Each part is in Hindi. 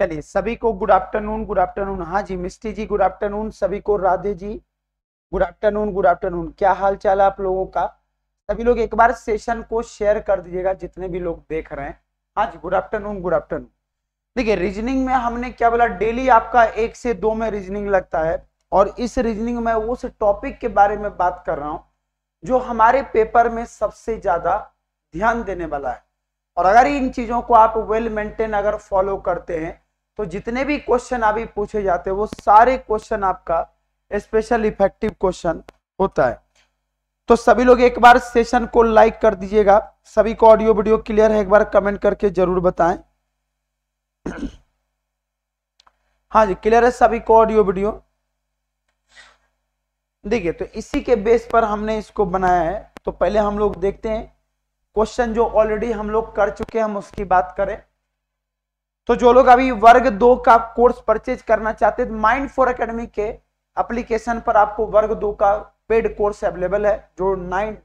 चलिए सभी को गुड आफ्टरनून गुड आफ्टरनून हाँ जी मिस्टी जी गुड आफ्टरनून सभी को Radhe ji good afternoon good afternoon क्या हाल चाल आप लोगों का सभी लोग एक बार सेशन को शेयर कर दीजिएगा जितने भी लोग देख रहे हैं हाँ जी गुड आफ्टरनून गुड आफ्टरनून देखिए रीजनिंग में हमने क्या बोला डेली आपका एक से दो में रीजनिंग लगता है और इस रीजनिंग में उस टॉपिक के बारे में बात कर रहा हूँ जो हमारे पेपर में सबसे ज्यादा ध्यान देने वाला है और अगर इन चीजों को आप वेल मेंटेन अगर फॉलो करते हैं तो जितने भी क्वेश्चन अभी पूछे जाते हैं वो सारे क्वेश्चन आपका स्पेशल इफेक्टिव क्वेश्चन होता है तो सभी लोग एक बार सेशन को लाइक कर दीजिएगा सभी को ऑडियो वीडियो क्लियर है एक बार कमेंट करके जरूर बताएं हाँ जी क्लियर है सभी को ऑडियो वीडियो देखिए तो इसी के बेस पर हमने इसको बनाया है तो पहले हम लोग देखते हैं क्वेश्चन जो ऑलरेडी हम लोग कर चुके हैं हम उसकी बात करें तो जो लोग अभी वर्ग दो का कोर्स परचेज करना चाहते हैं माइंड फॉर अकेडमी के एप्लीकेशन पर आपको वर्ग दो का पेड कोर्स अवेलेबल है जो नाइन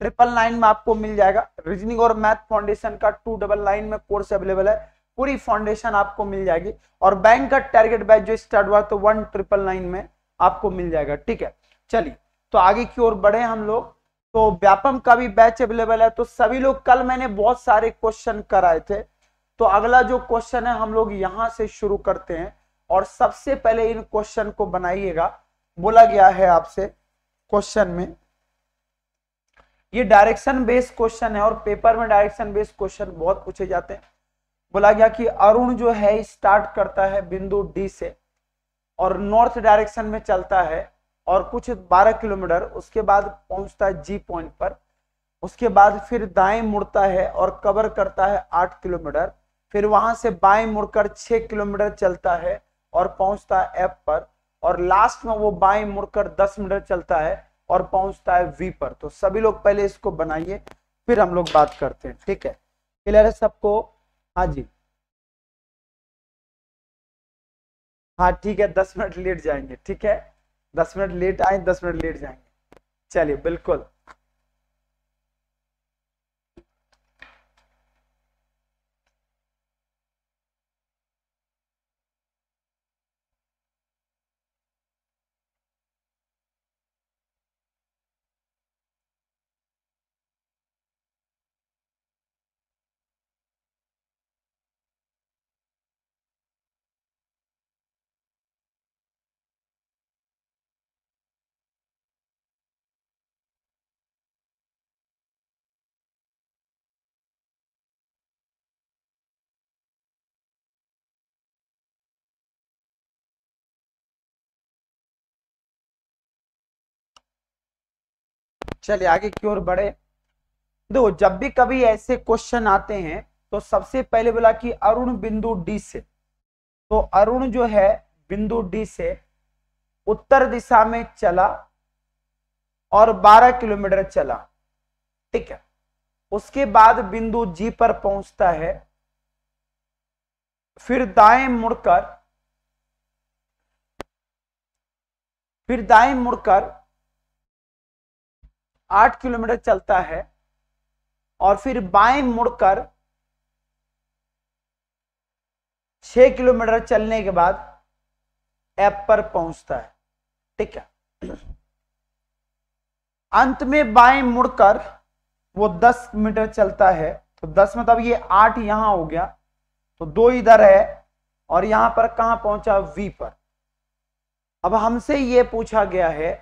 ट्रिपल नाइन में आपको मिल जाएगा रीजनिंग और मैथ फाउंडेशन का टू डबल नाइन में कोर्स अवेलेबल है पूरी फाउंडेशन आपको मिल जाएगी और बैंक का टारगेट बैच जो स्टार्ट हुआ तो वन ट्रिपल नाइन में आपको मिल जाएगा ठीक है चलिए तो आगे की ओर बढ़े हम लोग तो व्यापम का भी बैच अवेलेबल है तो सभी लोग कल मैंने बहुत सारे क्वेश्चन कराए थे तो अगला जो क्वेश्चन है हम लोग यहां से शुरू करते हैं और सबसे पहले इन क्वेश्चन को बनाइएगा बोला गया है आपसे क्वेश्चन में ये डायरेक्शन बेस्ड क्वेश्चन है और पेपर में डायरेक्शन बेस्ड क्वेश्चन बहुत पूछे जाते हैं बोला गया कि अरुण जो है स्टार्ट करता है बिंदु डी से और नॉर्थ डायरेक्शन में चलता है और कुछ 12 किलोमीटर उसके बाद पहुंचता है जी पॉइंट पर उसके बाद फिर दाएं मुड़ता है और कवर करता है 8 किलोमीटर फिर वहां से बाएं मुड़कर छह किलोमीटर चलता है और पहुंचता है एप पर और लास्ट में वो बाएं मुड़कर दस मीटर चलता है और पहुंचता है वी पर तो सभी लोग पहले इसको बनाइए फिर हम लोग बात करते हैं ठीक है क्लियर है सबको हाँ जी हाँ ठीक है दस मिनट लेट जाएंगे ठीक है दस मिनट लेट आए दस मिनट लेट जाएंगे चलिए बिल्कुल चलिए आगे की ओर बढ़े देखो जब भी कभी ऐसे क्वेश्चन आते हैं तो सबसे पहले बोला कि अरुण बिंदु डी से तो अरुण जो है बिंदु डी से उत्तर दिशा में चला और 12 किलोमीटर चला ठीक है उसके बाद बिंदु जी पर पहुंचता है फिर दाएं मुड़कर फिर दाएं मुड़कर आठ किलोमीटर चलता है और फिर बाएं मुड़कर छह किलोमीटर चलने के बाद ऐप पर पहुंचता है ठीक है अंत में बाएं मुड़कर वो दस मीटर चलता है तो दस मतलब ये आठ यहां हो गया तो दो इधर है और यहां पर कहां पहुंचा वी पर अब हमसे ये पूछा गया है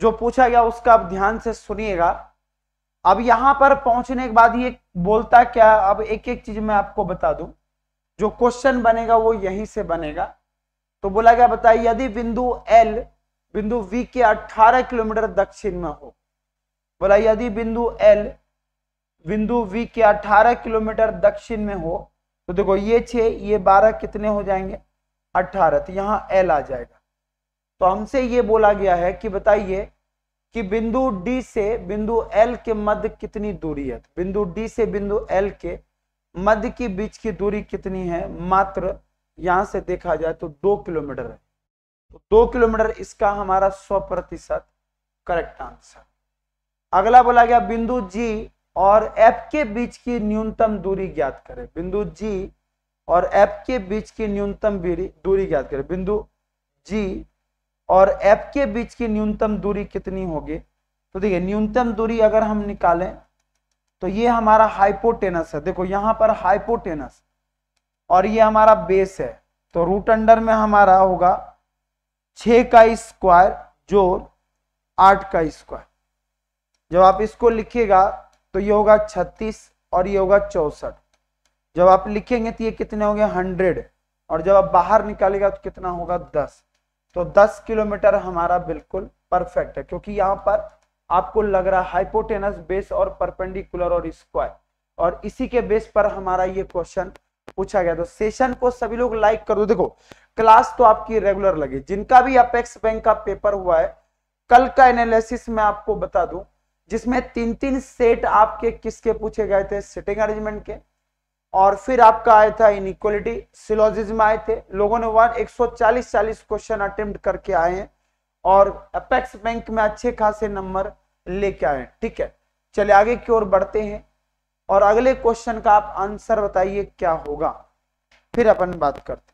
जो पूछा गया उसका आप ध्यान से सुनिएगा अब यहां पर पहुंचने के बाद ये बोलता क्या अब एक एक चीज मैं आपको बता दूं जो क्वेश्चन बनेगा वो यहीं से बनेगा तो बोला गया बताइए यदि बिंदु एल बिंदु वी के 18 किलोमीटर दक्षिण में हो बोला यदि बिंदु एल बिंदु वी के 18 किलोमीटर दक्षिण में हो तो देखो ये छे ये बारह कितने हो जाएंगे 18 तो यहाँ एल आ जाएगा तो हमसे ये बोला गया है कि बताइए कि बिंदु डी से बिंदु एल के मध्य कितनी दूरी है तो बिंदु डी से बिंदु एल के मध्य के बीच की दूरी कितनी है मात्र यहां से देखा जाए तो दो किलोमीटर है तो दो किलोमीटर इसका हमारा सौ प्रतिशत करेक्ट आंसर अगला बोला गया बिंदु जी और एफ के बीच की न्यूनतम दूरी ज्ञात करें बिंदु जी और एफ के बीच की न्यूनतम दूरी ज्ञात करें बिंदु जी और एफ के बीच की न्यूनतम दूरी कितनी होगी तो देखिए न्यूनतम दूरी अगर हम निकालें तो ये हमारा हाइपोटेनस है देखो यहां पर हाइपोटेनस और ये हमारा बेस है तो रूट अंडर में हमारा होगा छ का स्क्वायर जोर आठ का स्क्वायर जब आप इसको लिखेगा तो ये होगा छत्तीस और ये होगा चौसठ जब आप लिखेंगे तो ये कितने होंगे हंड्रेड और जब आप बाहर निकालेगा तो कितना होगा दस तो 10 किलोमीटर हमारा बिल्कुल परफेक्ट है क्योंकि यहाँ पर आपको लग रहा है हाइपोटेनस बेस और परपेंडिकुलर और स्क्वायर और इसी के बेस पर हमारा ये क्वेश्चन पूछा गया तो सेशन को सभी लोग लाइक करो देखो क्लास तो आपकी रेगुलर लगी जिनका भी अपेक्स बैंक का पेपर हुआ है कल का एनालिसिस मैं आपको बता दूं जिसमें तीन तीन सेट आपके किसके पूछे गए थे सिटिंग अरेंजमेंट के और फिर आपका आया था इनइक्वलिटी सिलोजिज्म आए थे लोगों ने वन 140 40 क्वेश्चन अटेम्प्ट करके आए हैं और अपेक्स बैंक में अच्छे खासे नंबर लेके आए हैं ठीक है चले आगे की ओर बढ़ते हैं और अगले क्वेश्चन का आप आंसर बताइए क्या होगा फिर अपन बात करते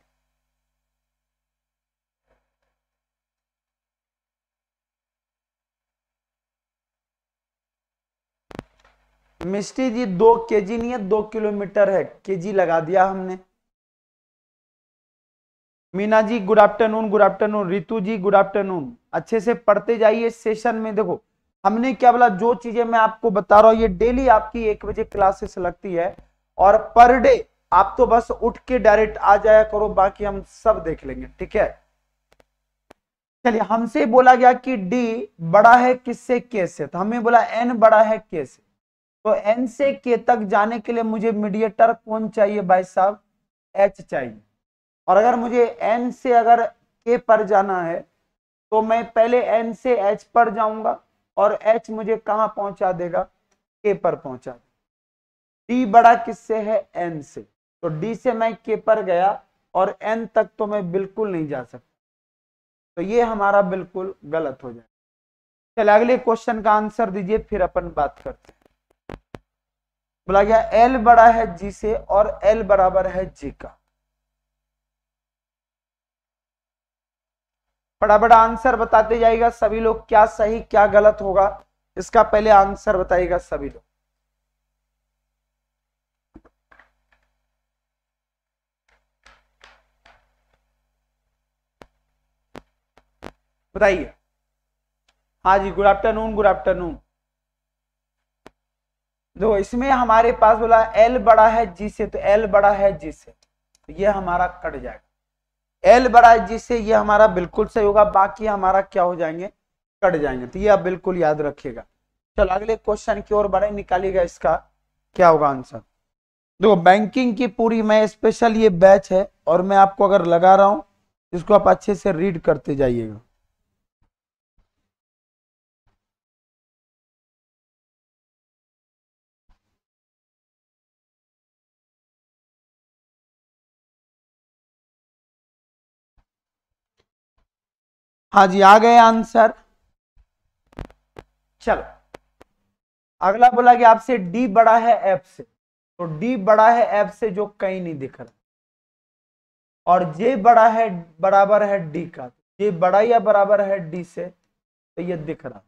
मिस्टी जी दो के जी नहीं है दो किलोमीटर है के जी लगा दिया हमने Meena ji good afternoon good afternoon Ritu ji good afternoon अच्छे से पढ़ते जाइए सेशन में देखो हमने क्या बोला जो चीजें मैं आपको बता रहा हूँ ये डेली आपकी एक बजे क्लासेस लगती है और पर डे आप तो बस उठ के डायरेक्ट आ जाया करो बाकी हम सब देख लेंगे ठीक है चलिए हमसे बोला गया कि डी बड़ा है किससे के से तो हमें बोला एन बड़ा है के से तो एन से के तक जाने के लिए मुझे मीडिएटर कौन चाहिए भाई साहब एच चाहिए और अगर मुझे एन से अगर के पर जाना है तो मैं पहले एन से एच पर जाऊंगा और एच मुझे कहाँ पहुंचा देगा के पर पहुंचा देगा डी बड़ा किससे है एन से तो डी से मैं के पर गया और एन तक तो मैं बिल्कुल नहीं जा सकता तो ये हमारा बिल्कुल गलत हो जाएगा चलिए अगले क्वेश्चन का आंसर दीजिए फिर अपन बात करते हैं बोला गया एल बड़ा है जी से और एल बराबर है जी का बड़ा बड़ा आंसर बताते जाएगा सभी लोग क्या सही क्या गलत होगा इसका पहले आंसर बताएगा सभी लोग बताइए हाँ जी गुड आफ्टरनून गुड आफ्टरनून देखो इसमें हमारे पास बोला एल बड़ा है जी से तो एल बड़ा है जी से तो ये हमारा कट जाएगा एल बड़ा है जी से ये हमारा बिल्कुल सही होगा बाकी हमारा क्या हो जाएंगे कट जाएंगे तो ये आप बिल्कुल याद रखिएगा चलो अगले क्वेश्चन की ओर बढ़े निकालिएगा इसका क्या होगा आंसर देखो बैंकिंग की पूरी मैं स्पेशल ये बैच है और मैं आपको अगर लगा रहा हूँ इसको आप अच्छे से रीड करते जाइएगा हाँ जी आ गए आंसर चलो अगला बोला कि आपसे डी बड़ा है एफ से तो डी बड़ा है एफ से जो कहीं नहीं दिख रहा और जे बड़ा है बराबर है डी का ये बड़ा या बराबर है डी से तो ये दिख रहा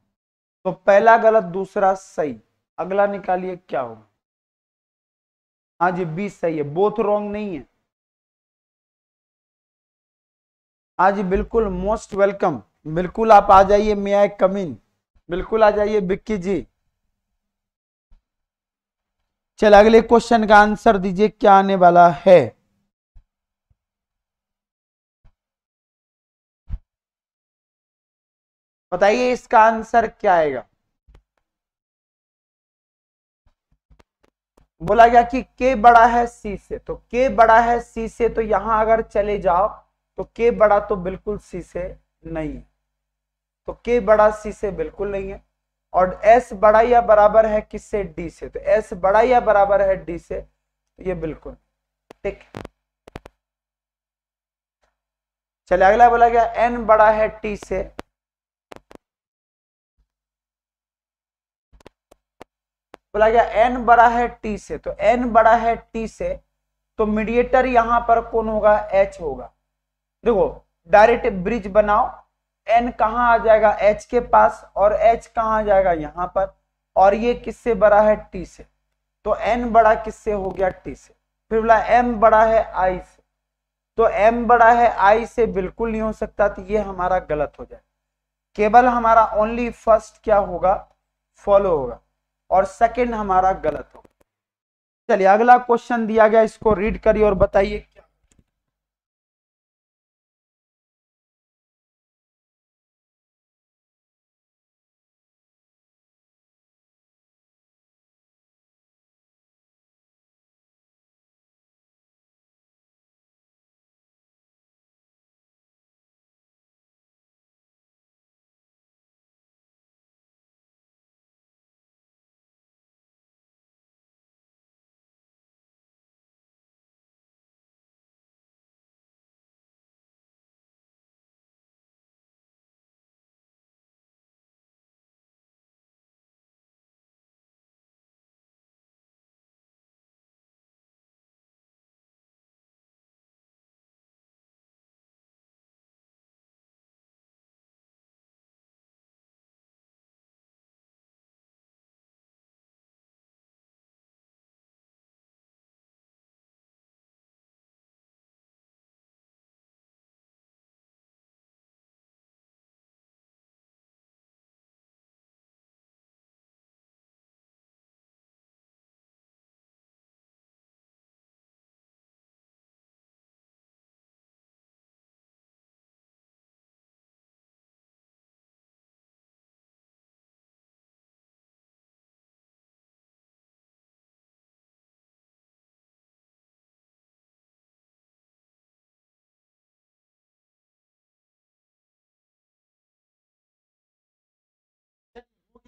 तो पहला गलत दूसरा सही अगला निकालिए क्या होगा हाँ जी बी सही है बोथ रॉन्ग नहीं है आज हाँ बिल्कुल मोस्ट वेलकम बिल्कुल आप आ जाइए मे आई कमिन बिल्कुल आ जाइए बिक्की जी चल अगले क्वेश्चन का आंसर दीजिए क्या आने वाला है बताइए इसका आंसर क्या आएगा बोला गया कि के बड़ा है सी से तो के बड़ा है सी से तो यहां अगर चले जाओ तो के बड़ा तो बिल्कुल सी से नहीं है तो के बड़ा सी से बिल्कुल नहीं है और एस बड़ा या बराबर है किससे डी से तो एस बड़ा या बराबर है डी से तो ये बिल्कुल ठीक चलिए अगला बोला गया एन बड़ा है टी से बोला गया एन बड़ा है टी से तो एन बड़ा है टी से तो मीडिएटर यहां पर कौन होगा एच होगा देखो डायरेक्ट ब्रिज बनाओ एन कहा आ जाएगा एच के पास और एच कहा आ जाएगा यहाँ पर और ये किससे बड़ा है टी से तो एन बड़ा किससे हो गया टी से फिर बोला एम बड़ा है आई से तो एम बड़ा है आई से बिल्कुल नहीं हो सकता तो ये हमारा गलत हो जाए केवल हमारा ओनली फर्स्ट क्या होगा फॉलो होगा और सेकंड हमारा गलत होगा चलिए अगला क्वेश्चन दिया गया इसको रीड करिए और बताइए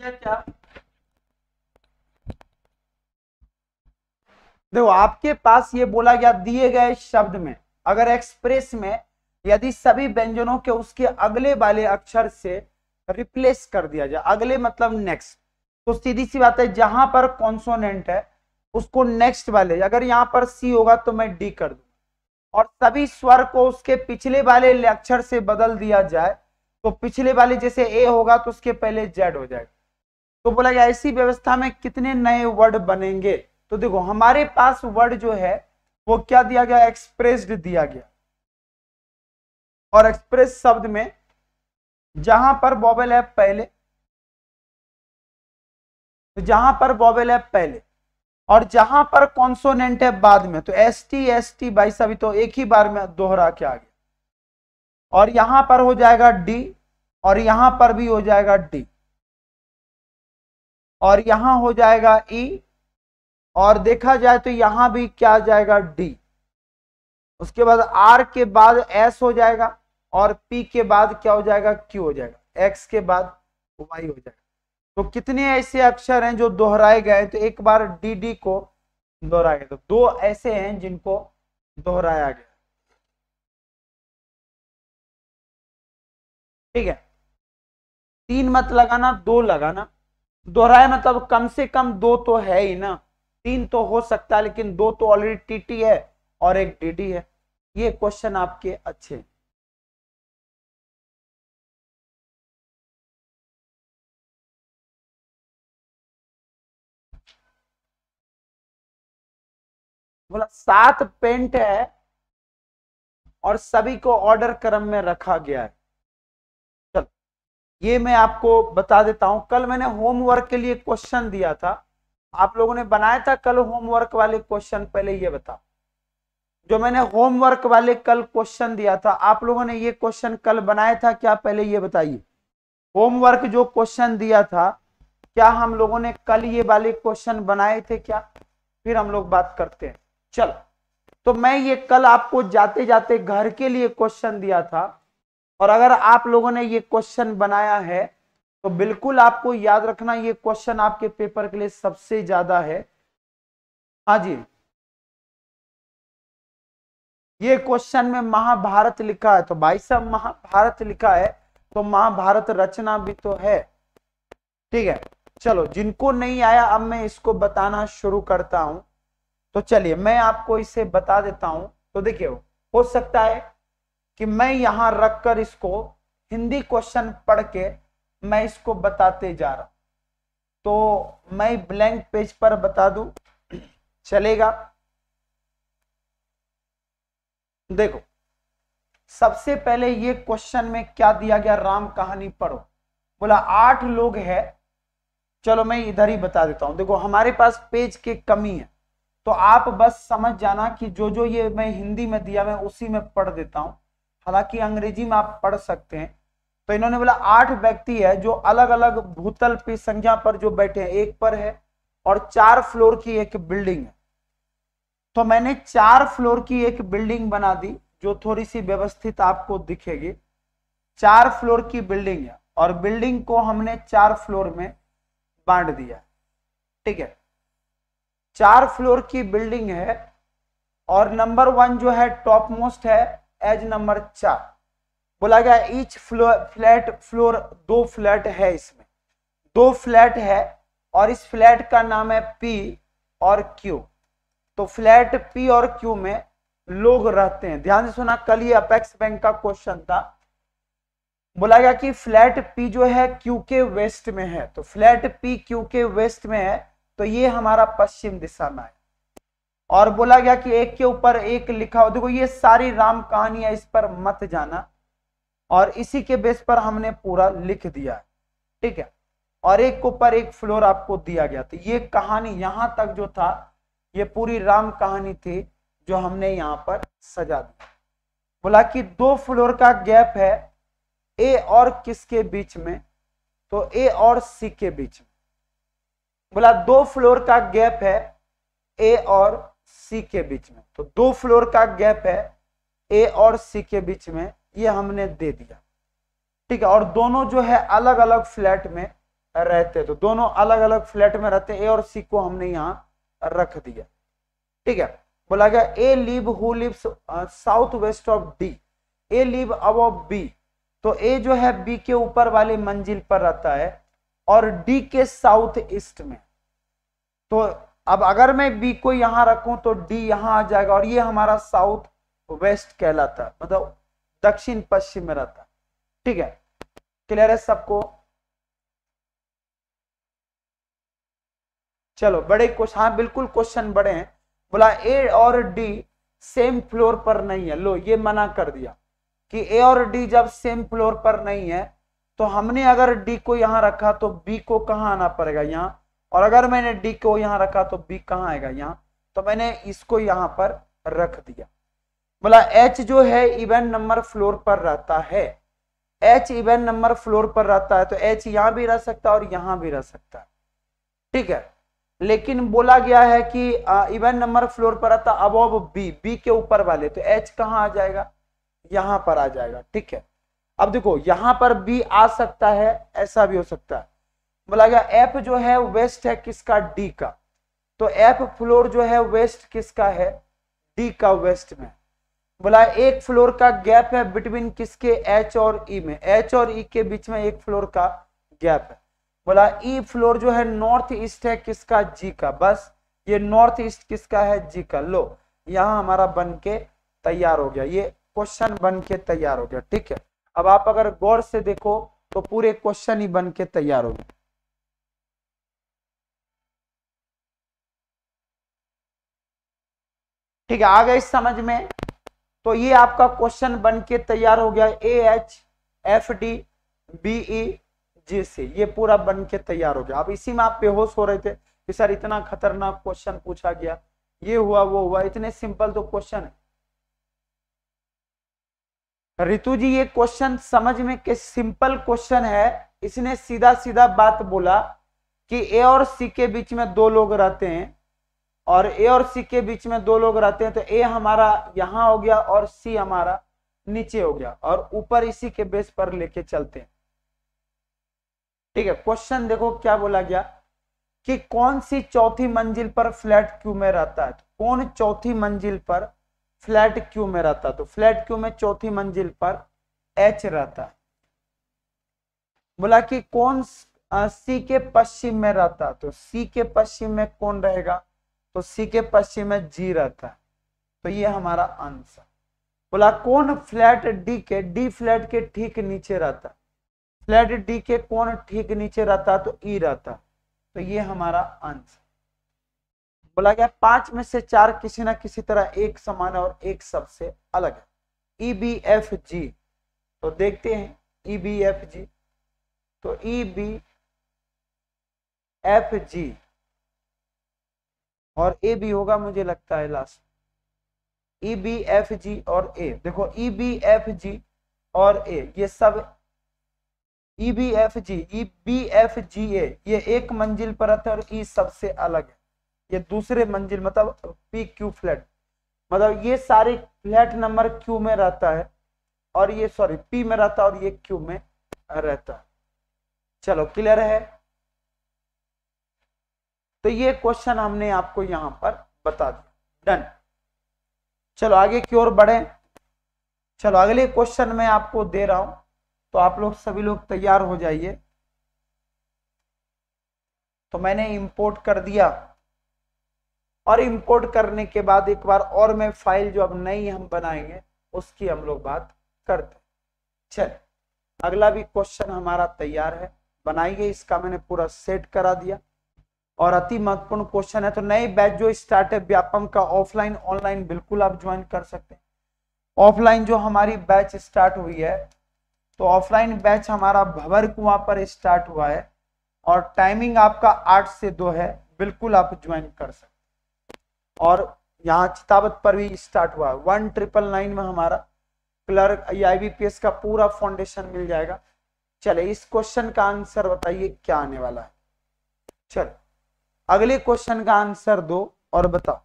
किया क्या देखो आपके पास ये बोला गया दिए गए शब्द में अगर एक्सप्रेस में यदि सभी व्यंजनों के उसके अगले वाले अक्षर से रिप्लेस कर दिया जाए अगले मतलब नेक्स्ट तो सीधी सी बात है जहां पर कॉन्सोनेंट है उसको नेक्स्ट वाले अगर यहां पर सी होगा तो मैं डी कर दू और सभी स्वर को उसके पिछले वाले अक्षर से बदल दिया जाए तो पिछले वाले जैसे ए होगा तो उसके पहले जेड हो जाएगा तो बोला गया ऐसी व्यवस्था में कितने नए वर्ड बनेंगे तो देखो हमारे पास वर्ड जो है वो क्या दिया गया एक्सप्रेस्ड दिया गया और एक्सप्रेस शब्द में जहां पर बॉबेल है पहले तो जहां पर बॉबेल है पहले और जहां पर कॉन्सोनेंट है बाद में तो एस टी एस टी भाई सभी तो एक ही बार में दोहरा के आ गया और यहां पर हो जाएगा डी और यहां पर भी हो जाएगा डी और यहां हो जाएगा ई e, और देखा जाए तो यहां भी क्या जाएगा डी उसके बाद आर के बाद एस हो जाएगा और पी के बाद क्या हो जाएगा क्यू हो जाएगा एक्स के बाद वाई हो जाएगा तो कितने ऐसे अक्षर हैं जो दोहराए गए तो एक बार डी डी को दोहराया गया तो दो ऐसे हैं जिनको दोहराया गया ठीक है तीन मत लगाना दो लगाना दोहराए मतलब कम से कम दो तो है ही ना तीन तो हो सकता है लेकिन दो तो ऑलरेडी टीटी है और एक डीडी है ये क्वेश्चन आपके अच्छे बोला सात पेंट है और सभी को ऑर्डर क्रम में रखा गया है ये मैं आपको बता देता हूँ कल मैंने होमवर्क के लिए क्वेश्चन दिया था आप लोगों ने बनाया था कल होमवर्क वाले क्वेश्चन पहले ये बताओ जो मैंने होमवर्क वाले कल क्वेश्चन दिया था आप लोगों ने ये क्वेश्चन कल बनाया था क्या पहले ये बताइए होमवर्क जो क्वेश्चन दिया था क्या हम लोगों ने कल ये वाले क्वेश्चन बनाए थे क्या फिर हम लोग बात करते हैं चलो तो मैं ये कल आपको जाते जाते घर के लिए क्वेश्चन दिया था और अगर आप लोगों ने ये क्वेश्चन बनाया है तो बिल्कुल आपको याद रखना ये क्वेश्चन आपके पेपर के लिए सबसे ज्यादा है हाँ जी ये क्वेश्चन में महाभारत लिखा है तो भाई साहब महाभारत लिखा है तो महाभारत रचना भी तो है ठीक है चलो जिनको नहीं आया अब मैं इसको बताना शुरू करता हूं तो चलिए मैं आपको इसे बता देता हूं तो देखिए हो सकता है कि मैं यहां रख कर इसको हिंदी क्वेश्चन पढ़ के मैं इसको बताते जा रहा तो मैं ब्लैंक पेज पर बता दू चलेगा देखो सबसे पहले ये क्वेश्चन में क्या दिया गया राम कहानी पढ़ो बोला आठ लोग है चलो मैं इधर ही बता देता हूं देखो हमारे पास पेज की कमी है तो आप बस समझ जाना कि जो जो ये मैं हिंदी में दिया मैं उसी में पढ़ देता हूं हालांकि अंग्रेजी में आप पढ़ सकते हैं तो इन्होंने बोला आठ व्यक्ति है जो अलग अलग भूतल पे संख्या पर जो बैठे हैं एक पर है और चार फ्लोर की एक बिल्डिंग है तो मैंने चार फ्लोर की एक बिल्डिंग बना दी जो थोड़ी सी व्यवस्थित आपको दिखेगी चार फ्लोर की बिल्डिंग है और बिल्डिंग को हमने चार फ्लोर में बांट दिया ठीक है चार फ्लोर की बिल्डिंग है और नंबर वन जो है टॉप मोस्ट है एज नंबर चार बोला गया ईच फ्लोर फ्लैट फ्लोर दो फ्लैट है इसमें दो फ्लैट है और इस फ्लैट का नाम है पी और क्यू तो फ्लैट पी और क्यू में लोग रहते हैं ध्यान से सुना कल ये अपेक्स बैंक का क्वेश्चन था बोला गया कि फ्लैट पी जो है क्यू के वेस्ट में है तो फ्लैट पी क्यू के वेस्ट में है तो ये हमारा पश्चिम दिशा में है और बोला गया कि एक के ऊपर एक लिखा हो देखो ये सारी राम कहानियां इस पर मत जाना और इसी के बेस पर हमने पूरा लिख दिया ठीक है और एक के ऊपर एक फ्लोर आपको दिया गया तो ये कहानी यहां तक जो था ये पूरी राम कहानी थी जो हमने यहां पर सजा दी बोला कि दो फ्लोर का गैप है ए और किसके बीच में तो ए और सी के बीच में बोला दो फ्लोर का गैप है ए और सी के बीच में तो दो फ्लोर का गैप है ए और सी के बीच में ये हमने दे दिया ठीक है और दोनों जो है अलग अलग फ्लैट में रहते तो दोनों अलग अलग फ्लैट में रहते ए और सी को हमने यहाँ रख दिया ठीक है बोला गया A live who lives south west of D A live अब बी तो ए जो है बी के ऊपर वाली मंजिल पर रहता है और डी के साउथ ईस्ट में तो अब अगर मैं बी को यहां रखूं तो डी यहां आ जाएगा और ये हमारा साउथ वेस्ट कहलाता है मतलब दक्षिण पश्चिम में रहता ठीक है क्लियर है सबको चलो बड़े क्वेश्चन हाँ बिल्कुल क्वेश्चन बड़े हैं बोला ए और डी सेम फ्लोर पर नहीं है लो ये मना कर दिया कि ए और डी जब सेम फ्लोर पर नहीं है तो हमने अगर डी को यहां रखा तो बी को कहां आना पड़ेगा यहाँ और अगर मैंने डी को यहाँ रखा तो बी कहां आएगा यहाँ तो मैंने इसको यहां पर रख दिया बोला एच जो है इवन नंबर फ्लोर पर रहता है एच इवन नंबर फ्लोर पर रहता है तो एच यहाँ भी रह सकता है और यहाँ भी रह सकता है ठीक है लेकिन बोला गया है कि इवन नंबर फ्लोर पर रहता अब बी बी के ऊपर वाले तो एच कहां आ जाएगा यहां पर आ जाएगा ठीक है अब देखो यहाँ पर बी आ सकता है ऐसा भी हो सकता है बोला गया एफ जो है वेस्ट है किसका डी का तो एफ फ्लोर जो है वेस्ट किसका है डी का वेस्ट में बोला एक फ्लोर का गैप है बिटवीन किसके एच और ई e में एच और ई e के बीच में एक फ्लोर का गैप है बोला ई e फ्लोर जो है नॉर्थ ईस्ट है किसका जी का बस ये नॉर्थ ईस्ट किसका है जी का लो यहाँ हमारा बन के तैयार हो गया ये क्वेश्चन बन के तैयार हो गया ठीक है अब आप अगर गौर से देखो तो पूरे क्वेश्चन ही बन के तैयार हो गए ठीक है आ गए समझ में तो ये आपका क्वेश्चन बन के तैयार हो गया A H F D B E G C ये पूरा बन के तैयार हो गया अब इसी में आप बेहोश हो रहे थे कि सर इतना खतरनाक क्वेश्चन पूछा गया ये हुआ वो हुआ इतने सिंपल तो क्वेश्चन है ऋतु जी ये क्वेश्चन समझ में के सिंपल क्वेश्चन है इसने सीधा सीधा बात बोला कि ए और सी के बीच में दो लोग रहते हैं और ए और सी के बीच में दो लोग रहते हैं तो ए हमारा यहाँ हो गया और सी हमारा नीचे हो गया और ऊपर इसी के बेस पर लेके चलते हैं ठीक है क्वेश्चन देखो क्या बोला गया कि कौन सी चौथी मंजिल पर फ्लैट क्यू में रहता है तो कौन चौथी मंजिल पर फ्लैट क्यू में रहता है तो फ्लैट क्यू में चौथी मंजिल पर एच रहता है बोला कि कौन सी के पश्चिम में रहता है तो सी के पश्चिम में कौन रहेगा तो सी के पश्चिम में जी रहता है तो ये हमारा आंसर बोला कौन फ्लैट डी के डी फ्लैट के ठीक नीचे रहता फ्लैट डी के कौन ठीक नीचे रहता तो ई e रहता तो ये हमारा आंसर बोला गया पांच में से चार किसी ना किसी तरह एक समान और एक सबसे अलग है ई बी एफ जी तो देखते हैं ई बी एफ जी तो ई बी एफ जी और ए बी होगा मुझे लगता है last E B F G और ए देखो ई बी एफ जी और ए ये सब E B F G E B F G A ये एक मंजिल रहता है और ई e सबसे अलग है ये दूसरे मंजिल मतलब पी क्यू फ्लैट मतलब ये सारे फ्लैट नंबर क्यू में रहता है और ये सॉरी पी में रहता है और ये क्यू में रहता है चलो क्लियर है तो ये क्वेश्चन हमने आपको यहां पर बता दिया डन चलो आगे की ओर बढ़े चलो अगले क्वेश्चन में आपको दे रहा हूं तो आप लोग सभी लोग तैयार हो जाइए तो मैंने इंपोर्ट कर दिया और इंपोर्ट करने के बाद एक बार और मैं फाइल जो अब नई हम बनाएंगे उसकी हम लोग बात करते चल अगला भी क्वेश्चन हमारा तैयार है बनाइए इसका मैंने पूरा सेट करा दिया और अति महत्वपूर्ण क्वेश्चन है तो नए बैच जो स्टार्ट है व्यापम का ऑफलाइन ऑनलाइन बिल्कुल आप ज्वाइन कर सकते हैं ऑफलाइन जो हमारी बैच स्टार्ट हुई है तो ऑफलाइन बैच हमारा भवर कुआ पर स्टार्ट हुआ है और टाइमिंग आपका आठ से दो है बिल्कुल आप ज्वाइन कर सकते और यहाँ चितावत पर भी स्टार्ट हुआ है वन ट्रिपल नाइन में हमारा क्लर्क आई का पूरा फाउंडेशन मिल जाएगा चले इस क्वेश्चन का आंसर बताइए क्या आने वाला है चलो अगले क्वेश्चन का आंसर दो और बताओ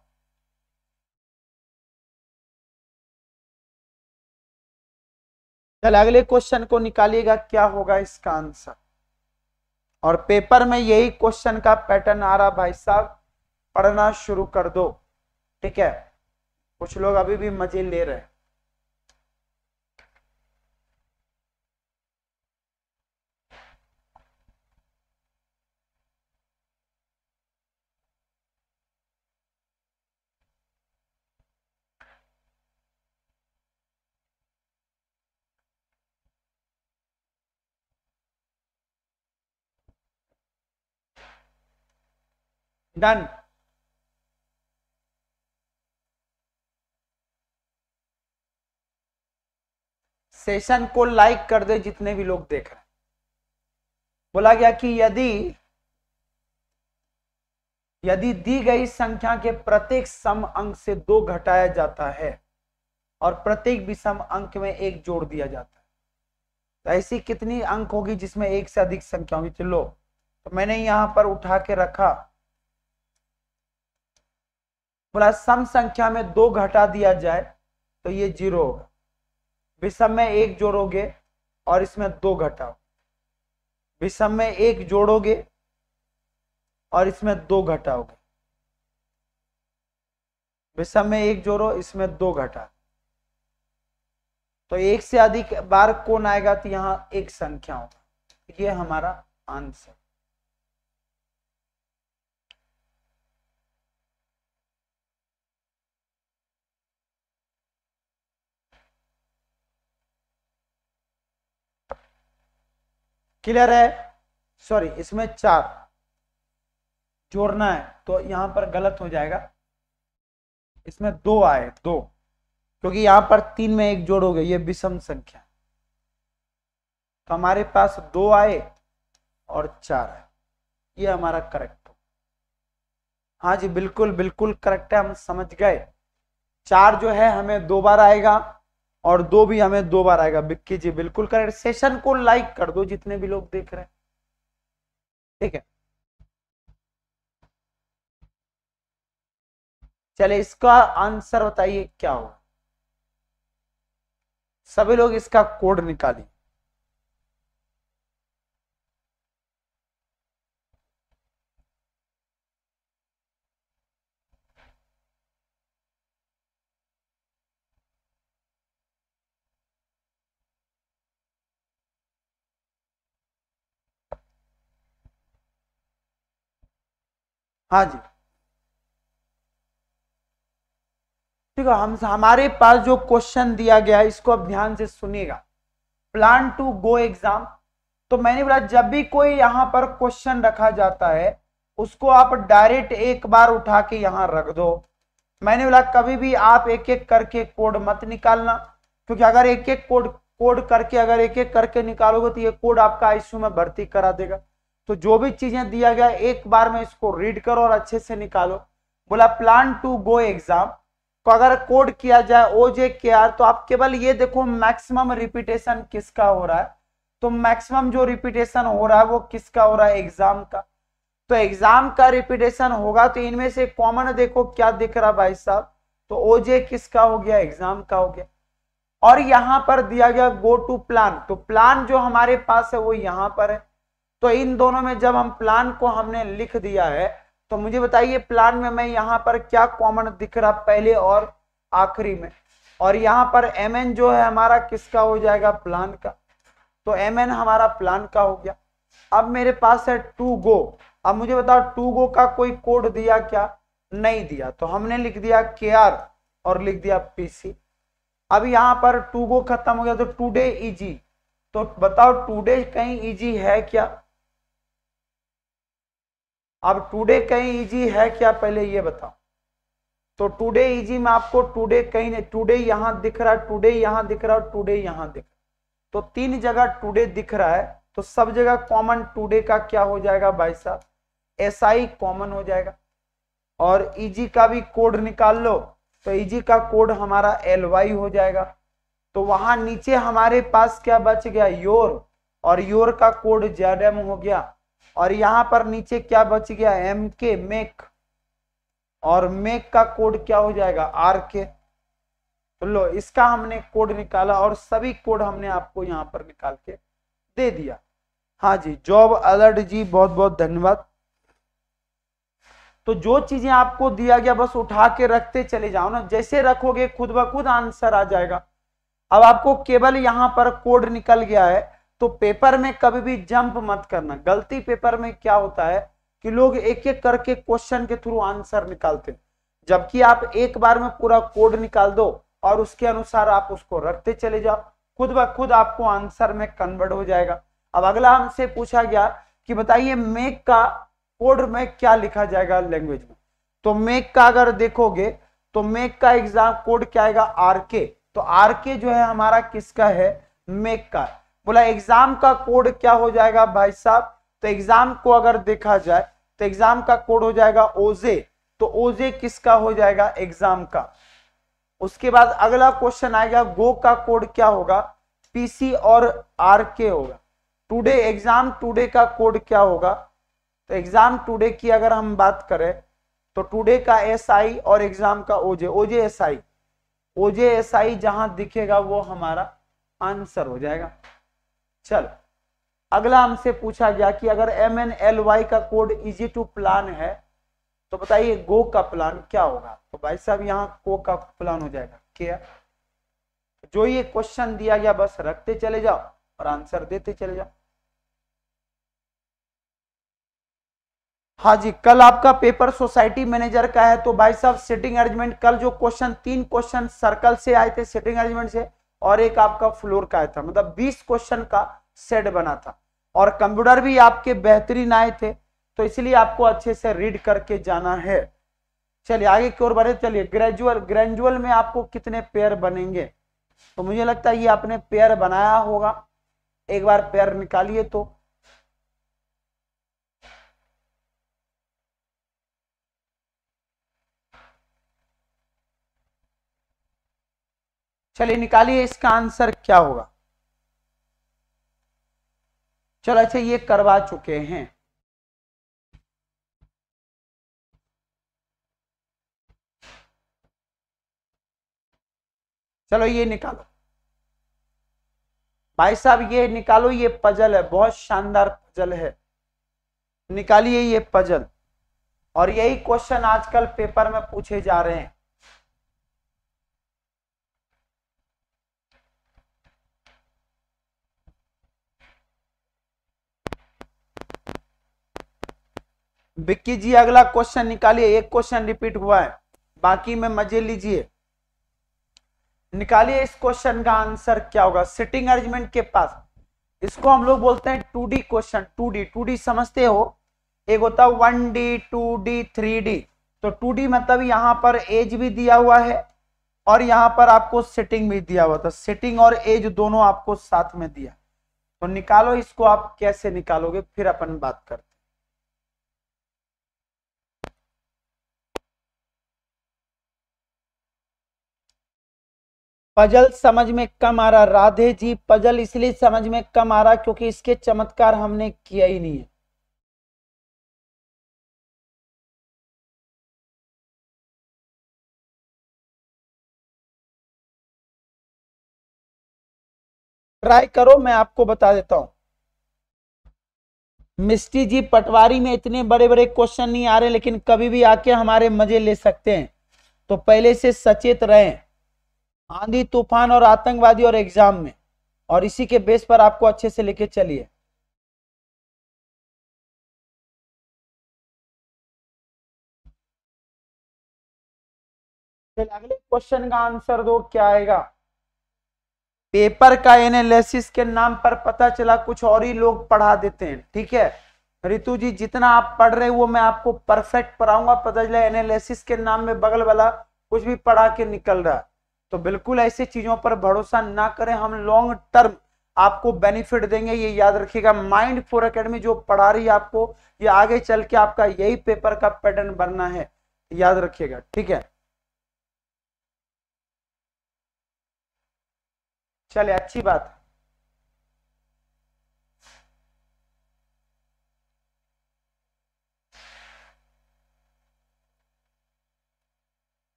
चल अगले क्वेश्चन को निकालिएगा क्या होगा इसका आंसर और पेपर में यही क्वेश्चन का पैटर्न आ रहा भाई साहब पढ़ना शुरू कर दो ठीक है कुछ लोग अभी भी मजे ले रहे हैं डन सेशन को लाइक कर दे जितने भी लोग देख रहे बोला गया कि यदि यदि दी गई संख्या के प्रत्येक सम अंक से दो घटाया जाता है और प्रत्येक विषम अंक में एक जोड़ दिया जाता है तो ऐसी कितनी अंक होगी जिसमें एक से अधिक संख्या होगी चलो तो मैंने यहां पर उठा के रखा प्लस सम संख्या में दो घटा दिया जाए तो ये जीरो होगा विषम में एक जोड़ोगे और इसमें दो घटाओ विषम में एक जोड़ोगे और इसमें दो घटाओगे विषम में एक जोड़ो इसमें दो घटा तो एक से अधिक बार कौन आएगा तो यहाँ एक संख्या होगा ये हमारा आंसर क्लियर है सॉरी इसमें चार जोड़ना है तो यहां पर गलत हो जाएगा इसमें दो आए दो क्योंकि यहां पर तीन में एक जोड़ोगे ये विषम संख्या तो हमारे पास दो आए और चार आए ये हमारा करेक्ट हो हाँ जी बिल्कुल बिल्कुल करेक्ट है हम समझ गए चार जो है हमें दो बार आएगा और दो भी हमें दो बार आएगा बिक्की जी बिल्कुल करेक्ट सेशन को लाइक कर दो जितने भी लोग देख रहे हैं ठीक है चले इसका आंसर बताइए क्या होगा सभी लोग इसका कोड निकालिए हाँ जी ठीक है हम हमारे पास जो क्वेश्चन दिया गया है इसको आप ध्यान से सुनिएगा प्लान टू गो एग्जाम तो मैंने बोला जब भी कोई यहाँ पर क्वेश्चन रखा जाता है उसको आप डायरेक्ट एक बार उठा के यहाँ रख दो मैंने बोला कभी भी आप एक एक करके कोड मत निकालना क्योंकि अगर एक एक कोड कोड करके अगर एक एक करके निकालोगे तो ये कोड आपका आईसीयू में भर्ती करा देगा तो जो भी चीजें दिया गया एक बार में इसको रीड करो और अच्छे से निकालो बोला प्लान टू गो एग्जाम को अगर कोड किया जाए ओ जे के आर तो आप केवल ये देखो मैक्सिमम रिपीटेशन किसका हो रहा है तो मैक्सिमम जो रिपीटेशन हो रहा है वो किसका हो रहा है एग्जाम का तो एग्जाम का रिपीटेशन होगा तो इनमें से कॉमन देखो क्या दिख रहा भाई साहब तो ओजे किसका हो गया एग्जाम का हो गया और यहां पर दिया गया गो टू प्लान तो प्लान जो हमारे पास है वो यहां पर है तो इन दोनों में जब हम प्लान को हमने लिख दिया है तो मुझे बताइए प्लान में मैं यहाँ पर क्या कॉमन दिख रहा पहले और आखिरी में और यहाँ पर एम एन जो है हमारा किसका हो जाएगा प्लान का तो एम एन हमारा प्लान का हो गया अब मेरे पास है टू गो अब मुझे बताओ टू गो का कोई कोड दिया क्या नहीं दिया तो हमने लिख दिया के आर और लिख दिया पीसी अब यहाँ पर टू गो खत्म हो गया तो टूडे इजी तो बताओ टूडे कहीं इजी है क्या अब टुडे कहीं इजी है क्या पहले ये बताओ तो टुडे इजी में आपको टुडे कहीं टुडे यहां दिख रहा है टुडे यहाँ दिख रहा है और टुडे यहां दिख रहा है तो तीन जगह टुडे दिख रहा है तो सब जगह कॉमन टुडे का क्या हो जाएगा भाई साहब एस आई कॉमन हो जाएगा और इजी का भी कोड निकाल लो तो इजी का कोड हमारा एल वाई हो जाएगा तो वहां नीचे हमारे पास क्या बच गया योर और योर का कोड जेड एम हो गया और यहां पर नीचे क्या बच गया एम के मेक और मेक का कोड क्या हो जाएगा आर के तो लो इसका हमने कोड निकाला और सभी कोड हमने आपको यहाँ पर निकाल के दे दिया हाँ जी जॉब अलर्ट जी बहुत बहुत धन्यवाद तो जो चीजें आपको दिया गया बस उठा के रखते चले जाओ ना जैसे रखोगे खुद ब खुद आंसर आ जाएगा अब आपको केवल यहां पर कोड निकल गया है तो पेपर में कभी भी जंप मत करना गलती पेपर में क्या होता है कि लोग एक एक करके क्वेश्चन के थ्रू आंसर निकालते हैं जबकि आप एक बार में पूरा कोड निकाल दो और उसके अनुसार आप उसको रखते चले जाओ खुद ब खुद आपको आंसर में कन्वर्ट हो जाएगा अब अगला हमसे पूछा गया कि बताइए मेक का कोड में क्या लिखा जाएगा लैंग्वेज में तो मेक का अगर देखोगे तो मेक का एग्जाम कोड क्या आएगा आर के तो आर के जो है हमारा किसका है मेक का बोला एग्जाम का कोड क्या हो जाएगा भाई साहब तो एग्जाम को अगर देखा जाए तो एग्जाम का कोड हो जाएगा ओजे तो ओजे किसका हो जाएगा एग्जाम का उसके बाद अगला क्वेश्चन आएगा गो का कोड क्या होगा पीसी और आर के होगा टुडे एग्जाम टुडे का कोड क्या होगा तो एग्जाम टुडे की अगर हम बात करें तो टुडे का एस आई और एग्जाम का ओजे ओजे एस आई ओजे एस आई जहां दिखेगा वो हमारा आंसर हो जाएगा चलो अगला हमसे पूछा गया कि अगर एम एन एल वाई का कोड इजी टू प्लान है तो बताइए गो का प्लान क्या होगा तो भाई साहब यहाँ को का प्लान हो जाएगा क्या जो ये क्वेश्चन दिया गया बस रखते चले जाओ और आंसर देते चले जाओ हाँ जी कल आपका पेपर सोसाइटी मैनेजर का है तो भाई साहब सिटिंग अरेंजमेंट कल जो क्वेश्चन तीन क्वेश्चन सर्कल से आए थे सिटिंग अरेंजमेंट से और एक आपका फ्लोर का था मतलब 20 क्वेश्चन का सेट बना था और कंप्यूटर भी आपके बेहतरीन आए थे तो इसलिए आपको अच्छे से रीड करके जाना है चलिए आगे की ओर बढ़े चलिए ग्रेजुअल ग्रेजुअल में आपको कितने पेयर बनेंगे तो मुझे लगता है ये आपने पेयर बनाया होगा एक बार पेयर निकालिए तो चलिए निकालिए इसका आंसर क्या होगा चलो अच्छा ये करवा चुके हैं चलो ये निकालो भाई साहब ये निकालो ये पजल है बहुत शानदार पजल है निकालिए ये पजल और यही क्वेश्चन आजकल पेपर में पूछे जा रहे हैं विक्की जी अगला क्वेश्चन निकालिए एक क्वेश्चन रिपीट हुआ है बाकी में मजे लीजिए निकालिए इस क्वेश्चन का आंसर क्या होगा सिटिंग अरेंजमेंट के पास इसको हम लोग बोलते हैं two D question two D two D समझते हो एक होता है one D two D three D तो टू डी मतलब यहाँ पर एज भी दिया हुआ है और यहाँ पर आपको सिटिंग भी दिया हुआ था तो सिटिंग और एज दोनों आपको साथ में दिया तो निकालो इसको आप कैसे निकालोगे फिर अपन बात करते पजल समझ में कम आ रहा राधे जी पजल इसलिए समझ में कम आ रहा क्योंकि इसके चमत्कार हमने किया ही नहीं है ट्राई करो मैं आपको बता देता हूं मिस्टी जी पटवारी में इतने बड़े बड़े क्वेश्चन नहीं आ रहे लेकिन कभी भी आके हमारे मजे ले सकते हैं तो पहले से सचेत रहें आंधी तूफान और आतंकवादी और एग्जाम में और इसी के बेस पर आपको अच्छे से लेके चलिए अगले क्वेश्चन का आंसर दो क्या आएगा पेपर का एनालिसिस के नाम पर पता चला कुछ और ही लोग पढ़ा देते हैं ठीक है ऋतु जी जितना आप पढ़ रहे हो वो मैं आपको परफेक्ट पढ़ाऊंगा पता चला एनालिसिस के नाम में बगल वाला कुछ भी पढ़ा के निकल रहा है तो बिल्कुल ऐसी चीजों पर भरोसा ना करें हम लॉन्ग टर्म आपको बेनिफिट देंगे ये याद रखिएगा माइंड फोर अकेडमी जो पढ़ा रही है आपको ये आगे चल के आपका यही पेपर का पैटर्न बनना है याद रखिएगा ठीक है चले अच्छी बात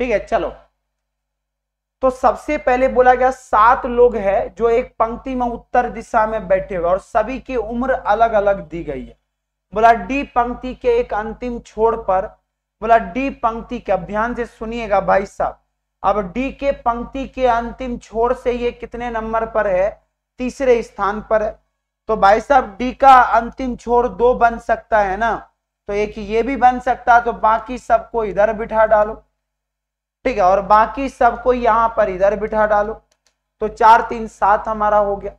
ठीक है चलो तो सबसे पहले बोला गया सात लोग हैं जो एक पंक्ति में उत्तर दिशा में बैठे हुए और सभी की उम्र अलग अलग दी गई है बोला डी पंक्ति के एक अंतिम छोर पर बोला डी पंक्ति के अब ध्यान से सुनिएगा भाई साहब अब डी के पंक्ति के अंतिम छोर से ये कितने नंबर पर है तीसरे स्थान पर है तो भाई साहब डी का अंतिम छोर दो बन सकता है ना तो एक ये भी बन सकता है तो बाकी सबको इधर बिठा डालो ठीक है और बाकी सबको यहां पर इधर बिठा डालो तो चार तीन सात हमारा हो गया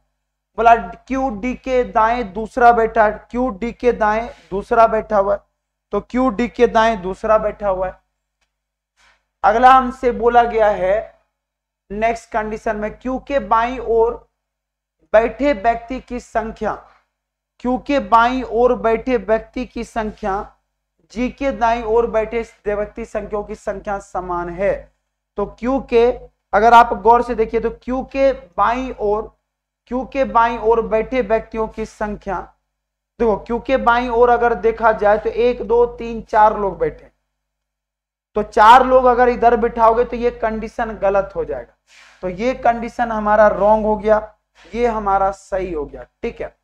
बोला क्यू डी के दाएं दूसरा बैठा क्यू डी के दाएं दूसरा बैठा हुआ है तो क्यू डी के दाएं दूसरा बैठा हुआ है अगला हमसे बोला गया है नेक्स्ट कंडीशन में क्यू के बाई और बैठे व्यक्ति की संख्या क्यू के बाई और बैठे व्यक्ति की संख्या जी के दाई और बैठे व्यक्ति संख्याओं की संख्या समान है तो क्यू के अगर आप गौर से देखिए तो क्यू के बाई और क्यू के बाई और बैठे व्यक्तियों की संख्या देखो क्यू के बाई और अगर देखा जाए तो एक दो तीन चार लोग बैठे तो चार लोग अगर इधर बिठाओगे तो ये कंडीशन गलत हो जाएगा तो ये कंडीशन हमारा रॉन्ग हो गया ये हमारा सही हो गया ठीक है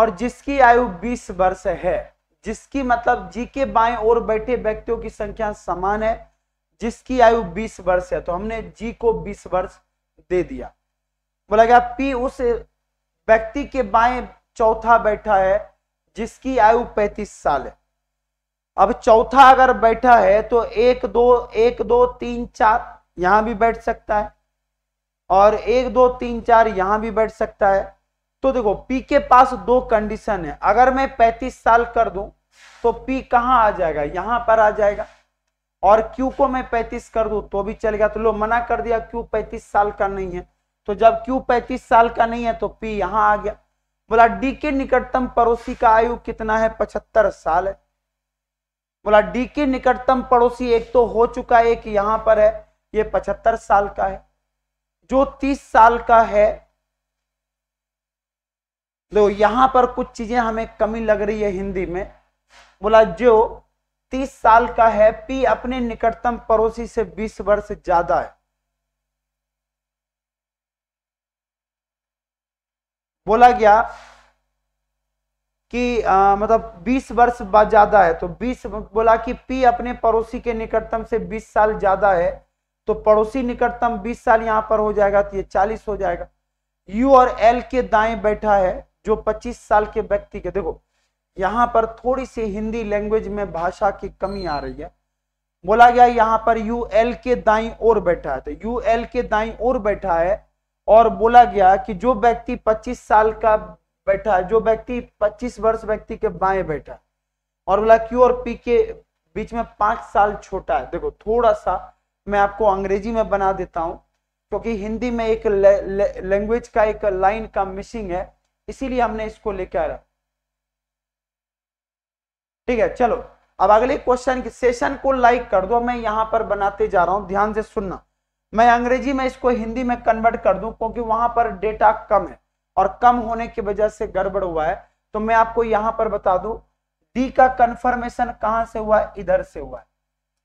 और जिसकी आयु 20 वर्ष है जिसकी मतलब जी के बाएं ओर बैठे व्यक्तियों की संख्या समान है जिसकी आयु 20 वर्ष है तो हमने जी को 20 वर्ष दे दिया बोला गया पी उस व्यक्ति के बाएं चौथा बैठा है जिसकी आयु 35 साल है अब चौथा अगर बैठा है तो एक दो एक दो तीन चार यहां भी बैठ सकता है और एक दो तीन चार यहां भी बैठ सकता है तो देखो पी के पास दो कंडीशन है अगर मैं 35 साल कर दूं तो पी कहां आ जाएगा यहां पर आ जाएगा और क्यू को मैं 35 कर दूं तो भी चलेगा तो लो मना कर दिया क्यू 35 साल का नहीं है तो जब क्यू 35 साल का नहीं है तो पी यहां आ गया बोला डी के निकटतम पड़ोसी का आयु कितना है पचहत्तर साल है बोला डी के निकटतम पड़ोसी एक तो हो चुका है एक यहां पर है ये पचहत्तर साल का है जो तीस साल का है तो यहां पर कुछ चीजें हमें कमी लग रही है हिंदी में बोला जो 30 साल का है पी अपने निकटतम पड़ोसी से 20 वर्ष ज्यादा है बोला गया कि आ, मतलब 20 वर्ष बाद ज्यादा है तो 20 बोला कि पी अपने पड़ोसी के निकटतम से 20 साल ज्यादा है तो पड़ोसी निकटतम 20 साल यहां पर हो जाएगा तो ये 40 हो जाएगा यू और एल के दाएं बैठा है जो 25 साल के व्यक्ति के देखो यहाँ पर थोड़ी सी हिंदी लैंग्वेज में भाषा की कमी आ रही है बोला गया यहाँ पर यू एल के दाई और बैठा है तो यू एल के दाई और बैठा है और बोला गया कि जो व्यक्ति 25 साल का बैठा है जो व्यक्ति 25 वर्ष व्यक्ति के बाएं बैठा और बोला क्यू और पी के बीच में पांच साल छोटा है देखो थोड़ा सा मैं आपको अंग्रेजी में बना देता हूं क्योंकि हिंदी में एक लैंग्वेज का एक लाइन का मिसिंग है इसीलिए हमने इसको लेके आया ठीक है चलो अब अगले क्वेश्चन की सेशन को लाइक कर दो मैं यहां पर बनाते जा रहा हूं ध्यान से सुनना मैं अंग्रेजी में इसको हिंदी में कन्वर्ट कर दूं क्योंकि वहां पर डेटा कम है और कम होने की वजह से गड़बड़ हुआ है तो मैं आपको यहां पर बता दूं डी का कन्फर्मेशन कहां से हुआ इधर से हुआ है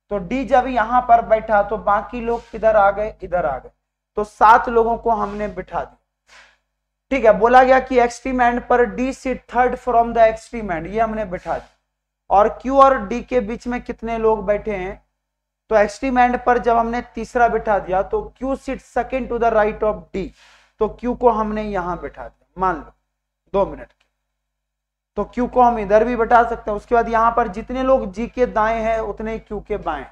तो डी जब यहां पर बैठा तो बाकी लोग किधर आ गए इधर आ गए तो सात लोगों को हमने बिठा दिया ठीक है बोला गया कि एक्सट्रीम एंड पर D seat third from the extreme end ये हमने बैठा दिया और क्यू और डी के बीच में कितने लोग बैठे हैं तो एक्सट्रीम एंड पर जब हमने तीसरा बैठा दिया तो Q seat second to the right of D तो क्यू को हमने यहां बैठा दिया मान लो दो मिनट के तो क्यू को हम इधर भी बैठा सकते हैं उसके बाद यहां पर जितने लोग जी के दाएं हैं उतने क्यू के बाएं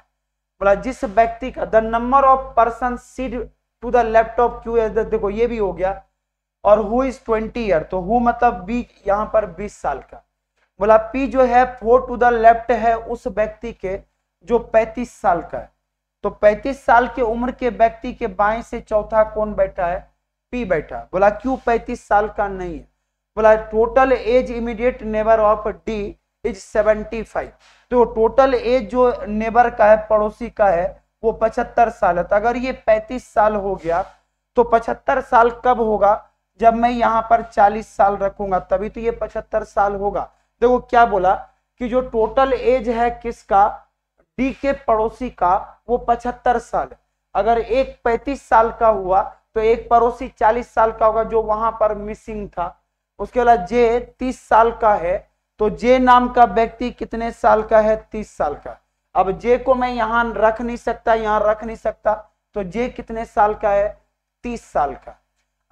बोला जिस व्यक्ति का the number of person seat to the left of Q देखो ये भी हो गया और हु इज ट्वेंटी ईयर तो हु मतलब बी यहाँ पर बीस साल का बोला पी जो है फोर टू द लेफ्ट है उस व्यक्ति के जो पैंतीस साल का है तो पैंतीस साल के उम्र के व्यक्ति के बाएं से चौथा कौन बैठा है पी बैठा बोला क्यों पैंतीस साल का नहीं है बोला total age immediate neighbour of D is seventy five तो टोटल एज जो नेबर का है पड़ोसी का है वो पचहत्तर साल है तो अगर ये पैंतीस साल हो गया तो पचहत्तर साल कब होगा जब मैं यहाँ पर 40 साल रखूंगा तभी तो ये 75 साल होगा देखो क्या बोला कि जो टोटल एज है किसका डी के पड़ोसी का वो 75 साल अगर एक 35 साल का हुआ तो एक पड़ोसी 40 साल का होगा जो वहां पर मिसिंग था उसके बाद जे 30 साल का है तो जे नाम का व्यक्ति कितने साल का है तीस साल का अब जे को मैं यहाँ रख नहीं सकता यहाँ रख नहीं सकता तो जे कितने साल का है तीस साल का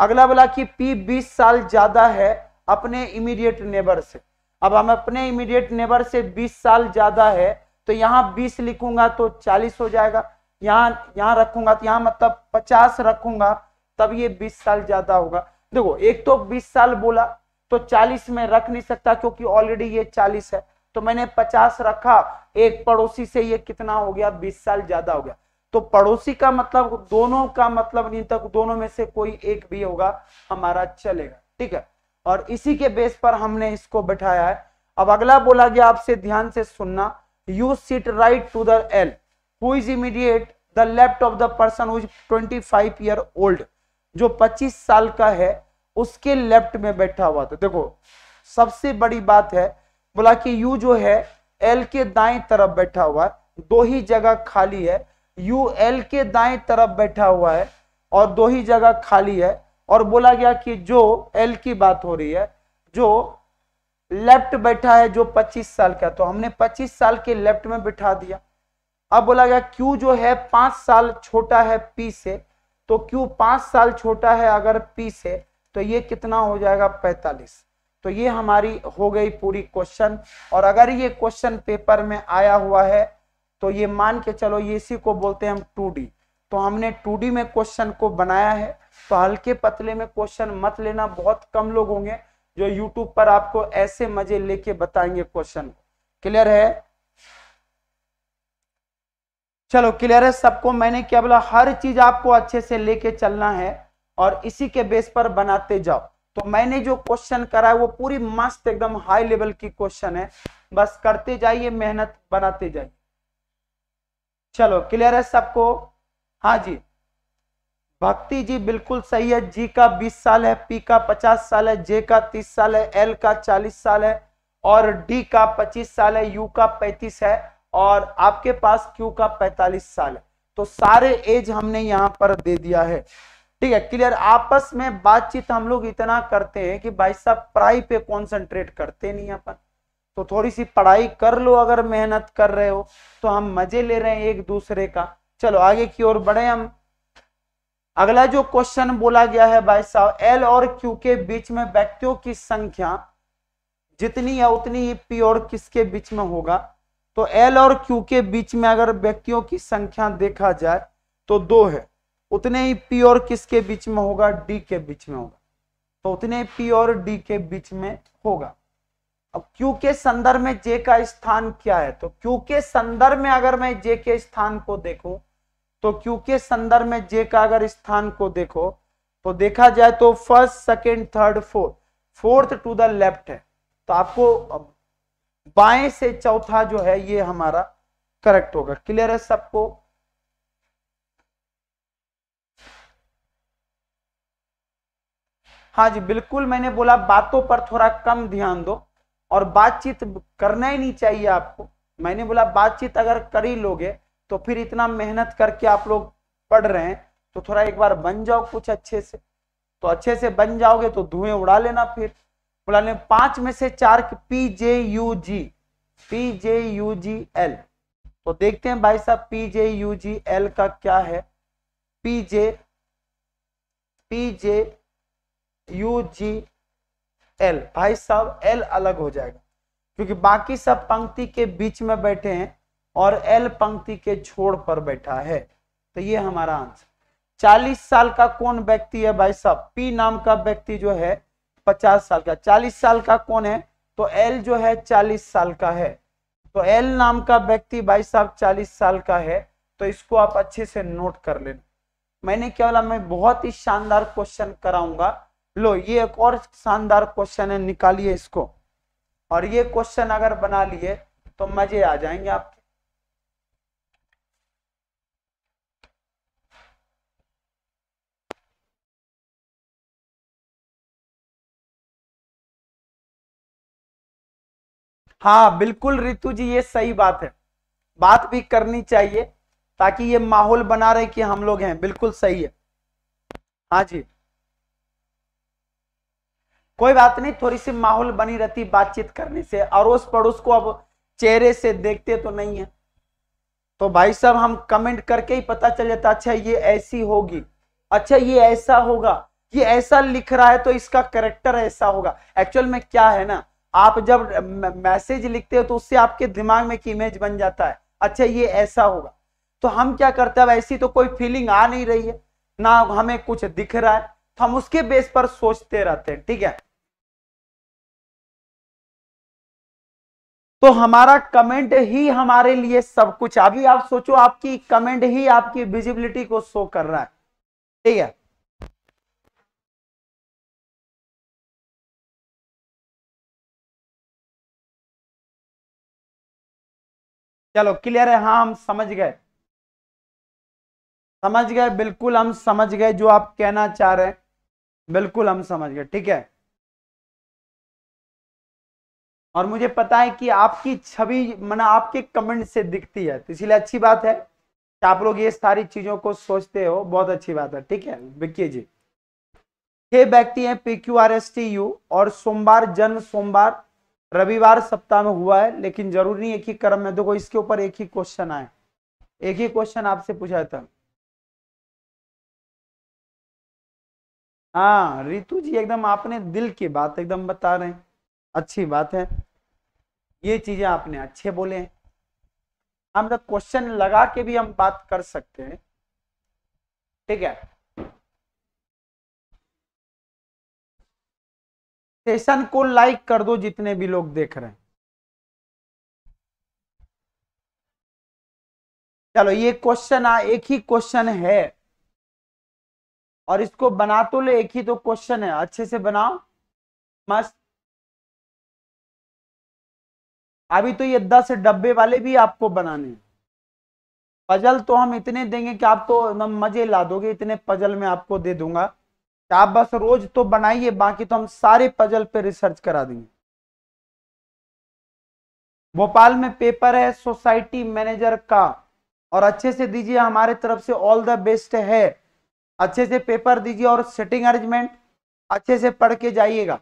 अगला बोला कि पी बीस साल ज्यादा है अपने इमीडिएट नेबर से अब हम अपने इमीडिएट नेबर से बीस साल ज्यादा है तो यहाँ बीस लिखूंगा तो चालीस हो जाएगा यहाँ यहाँ रखूंगा तो यहाँ मतलब पचास रखूंगा तब ये बीस साल ज्यादा होगा देखो एक तो बीस साल बोला तो चालीस में रख नहीं सकता क्योंकि ऑलरेडी ये चालीस है तो मैंने पचास रखा एक पड़ोसी से ये कितना हो गया बीस साल ज्यादा हो गया तो पड़ोसी का मतलब दोनों का मतलब नहीं तक दोनों में से कोई एक भी होगा हमारा चलेगा ठीक है और इसी के बेस पर हमने इसको बैठाया है अब अगला बोला गया आपसे ध्यान से सुनना you sit right to the L who is immediate the left of the person who is 25 year old जो 25 साल का है उसके लेफ्ट में बैठा हुआ था देखो सबसे बड़ी बात है बोला कि यू जो है एल के दाएं तरफ बैठा हुआ है दो ही जगह खाली है यू एल के दाएं तरफ बैठा हुआ है और दो ही जगह खाली है और बोला गया कि जो एल की बात हो रही है जो लेफ्ट बैठा है जो 25 साल का तो हमने 25 साल के लेफ्ट में बिठा दिया अब बोला गया क्यू जो है पांच साल छोटा है पी से तो क्यू पांच साल छोटा है अगर पी से तो ये कितना हो जाएगा पैतालीस तो ये हमारी हो गई पूरी क्वेश्चन और अगर ये क्वेश्चन पेपर में आया हुआ है तो ये मान के चलो ये इसी को बोलते हैं हम टू तो हमने टू में क्वेश्चन को बनाया है तो हल्के पतले में क्वेश्चन मत लेना बहुत कम लोग होंगे जो यूट्यूब पर आपको ऐसे मजे लेके बताएंगे क्वेश्चन क्लियर है चलो क्लियर है सबको मैंने क्या बोला हर चीज आपको अच्छे से लेके चलना है और इसी के बेस पर बनाते जाओ तो मैंने जो क्वेश्चन करा है वो पूरी मस्त एकदम हाई लेवल की क्वेश्चन है बस करते जाइए मेहनत बनाते जाइए चलो क्लियर है सबको हाँ जी भक्ति जी बिल्कुल सही है जी का 20 साल है पी का 50 साल है जे का 30 साल है एल का 40 साल है और डी का 25 साल है यू का 35 है और आपके पास क्यू का 45 साल है तो सारे एज हमने यहाँ पर दे दिया है ठीक है क्लियर आपस में बातचीत हम लोग इतना करते हैं कि भाई साहब प्राई पे कॉन्सेंट्रेट करते नहीं अपन तो थोड़ी सी पढ़ाई कर लो अगर मेहनत कर रहे हो तो हम मजे ले रहे हैं एक दूसरे का चलो आगे की ओर बढ़े हम अगला जो क्वेश्चन बोला गया है भाई साहब एल और क्यू के बीच में व्यक्तियों की संख्या जितनी है उतनी ही पी और किसके बीच में होगा तो एल और क्यू के बीच में अगर व्यक्तियों की संख्या देखा जाए तो दो है उतने ही पी और किसके बीच में होगा डी के बीच में होगा तो उतने पी और डी के बीच में होगा अब Q के संदर्भ में J का स्थान क्या है तो Q के संदर्भ में अगर मैं J के स्थान को देखूं तो Q के संदर्भ में J का अगर स्थान को देखो तो देखा जाए तो first second third fourth fourth to the left है तो आपको बाएं से चौथा जो है ये हमारा करेक्ट होगा क्लियर है सबको हाँ जी बिल्कुल मैंने बोला बातों पर थोड़ा कम ध्यान दो और बातचीत करना ही नहीं चाहिए आपको मैंने बोला बातचीत अगर कर ही लोगे तो फिर इतना मेहनत करके आप लोग पढ़ रहे हैं तो थोड़ा एक बार बन जाओ कुछ अच्छे से तो अच्छे से बन जाओगे तो धुएं उड़ा लेना फिर बोला ने पांच में से चार P J U G P J U G L तो देखते हैं भाई साहब P J U G L का क्या है P J P J U G L भाई साहब एल अलग हो जाएगा क्योंकि बाकी सब पंक्ति के बीच में बैठे हैं और एल पंक्ति के छोड़ पर बैठा है तो ये हमारा आंसर चालीस साल का कौन व्यक्ति है भाई साहब पी नाम का व्यक्ति जो है पचास साल का चालीस साल का कौन है तो एल जो है चालीस साल का है तो एल नाम का व्यक्ति भाई साहब चालीस साल का है तो इसको आप अच्छे से नोट कर लेना मैंने क्या बोला मैं बहुत ही शानदार क्वेश्चन कराऊंगा लो ये एक और शानदार क्वेश्चन है निकालिए इसको और ये क्वेश्चन अगर बना लिए तो मजे आ जाएंगे आपके हाँ बिल्कुल रितु जी ये सही बात है बात भी करनी चाहिए ताकि ये माहौल बना रहे कि हम लोग हैं बिल्कुल सही है हाँ जी कोई बात नहीं थोड़ी सी माहौल बनी रहती बातचीत करने से अड़ोस पड़ोस को अब चेहरे से देखते तो नहीं है तो भाई साहब हम कमेंट करके ही पता चल जाता अच्छा ये ऐसी होगी अच्छा ये ऐसा होगा ये ऐसा लिख रहा है तो इसका करेक्टर ऐसा होगा एक्चुअल में क्या है ना आप जब मैसेज लिखते हो तो उससे आपके दिमाग में एक इमेज बन जाता है अच्छा ये ऐसा होगा तो हम क्या करते हैं ऐसी तो कोई फीलिंग आ नहीं रही है ना हमें कुछ दिख रहा है तो हम उसके बेस पर सोचते रहते हैं ठीक है तो हमारा कमेंट ही हमारे लिए सब कुछ अभी आप सोचो आपकी कमेंट ही आपकी विजिबिलिटी को शो कर रहा है ठीक है चलो क्लियर है हाँ हम समझ गए समझ गए बिल्कुल हम समझ गए जो आप कहना चाह रहे हैं बिल्कुल हम समझ गए ठीक है और मुझे पता है कि आपकी छवि मना आपके कमेंट से दिखती है तो इसीलिए अच्छी बात है आप लोग ये सारी चीजों को सोचते हो बहुत अच्छी बात है ठीक है विक्की जी छह व्यक्ति है P Q R S T U और सोमवार जन्म सोमवार रविवार सप्ताह में हुआ है लेकिन जरूरी नहीं एक ही क्रम में देखो इसके ऊपर एक ही क्वेश्चन आए एक ही क्वेश्चन आपसे पूछा था हाँ रितु जी एकदम आपने दिल की बात एकदम बता रहे हैं अच्छी बात है ये चीजें आपने अच्छे बोले हम तो क्वेश्चन लगा के भी हम बात कर सकते हैं ठीक है सेशन को लाइक कर दो जितने भी लोग देख रहे हैं चलो ये क्वेश्चन आ एक ही क्वेश्चन है और इसको बना तो ले एक ही तो क्वेश्चन है अच्छे से बनाओ मस्त अभी तो ये दस डब्बे वाले भी आपको बनाने पजल तो हम इतने देंगे कि आपको तो मजे ला दोगे इतने पजल में आपको दे दूंगा आप बस रोज तो बनाइए बाकी तो हम सारे पजल पे रिसर्च करा देंगे भोपाल में पेपर है सोसाइटी मैनेजर का और अच्छे से दीजिए हमारे तरफ से ऑल द बेस्ट है अच्छे से पेपर दीजिए और सेटिंग अरेंजमेंट अच्छे से पढ़ के जाइएगा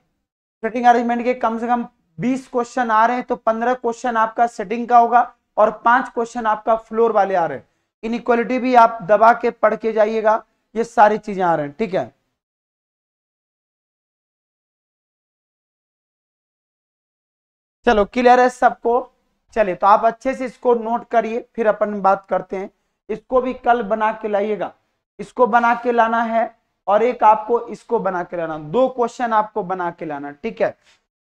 सेटिंग अरेंजमेंट के कम से कम बीस क्वेश्चन आ रहे हैं तो पंद्रह क्वेश्चन आपका सेटिंग का होगा और पांच क्वेश्चन आपका फ्लोर वाले आ रहे हैं इनक्वालिटी भी आप दबा के पढ़ के जाइएगा ये सारी चीजें आ रहे हैं ठीक है चलो क्लियर है सबको चलिए तो आप अच्छे से इसको नोट करिए फिर अपन बात करते हैं इसको भी कल बना के लाइएगा इसको बना के लाना है और एक आपको इसको बना के लाना दो क्वेश्चन आपको बना के लाना ठीक है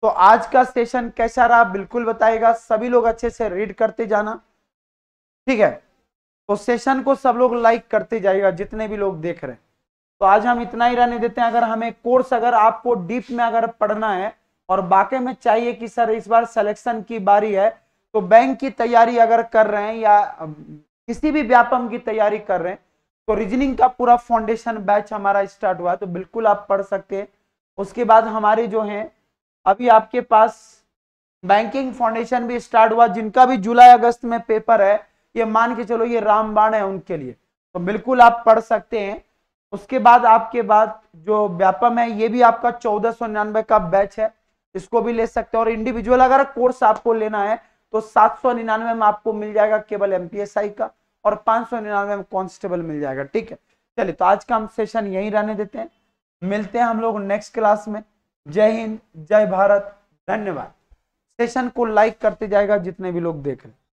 तो आज का सेशन कैसा रहा बिल्कुल बताएगा सभी लोग अच्छे से रीड करते जाना ठीक है तो सेशन को सब लोग लाइक करते जाएगा जितने भी लोग देख रहे हैं तो आज हम इतना ही रहने देते हैं अगर हमें कोर्स अगर आपको डीप में अगर पढ़ना है और बाकी में चाहिए कि सर इस बार सिलेक्शन की बारी है तो बैंक की तैयारी अगर कर रहे हैं या किसी भी व्यापम की तैयारी कर रहे हैं तो रीजनिंग का पूरा फाउंडेशन बैच हमारा स्टार्ट हुआ है तो बिल्कुल आप पढ़ सकते हैं उसके बाद हमारे जो हैं अभी आपके पास बैंकिंग फाउंडेशन भी स्टार्ट हुआ जिनका भी जुलाई अगस्त में पेपर है ये मान के चलो ये रामबाण है उनके लिए तो बिल्कुल आप पढ़ सकते हैं उसके बाद आपके बाद जो व्यापम है ये भी आपका चौदह सौ निन्यानवे का बैच है इसको भी ले सकते हैं और इंडिविजुअल अगर कोर्स आपको लेना है तो सात सौ निन्यानवे में आपको मिल जाएगा केवल एमपीएसआई का और पांच सौ निन्यानवे में कॉन्स्टेबल मिल जाएगा ठीक है चलिए तो आज का हम सेशन यही रहने देते हैं मिलते हैं हम लोग नेक्स्ट क्लास में जय हिंद जय भारत धन्यवाद सेशन को लाइक करते जाएगा जितने भी लोग देख रहे हैं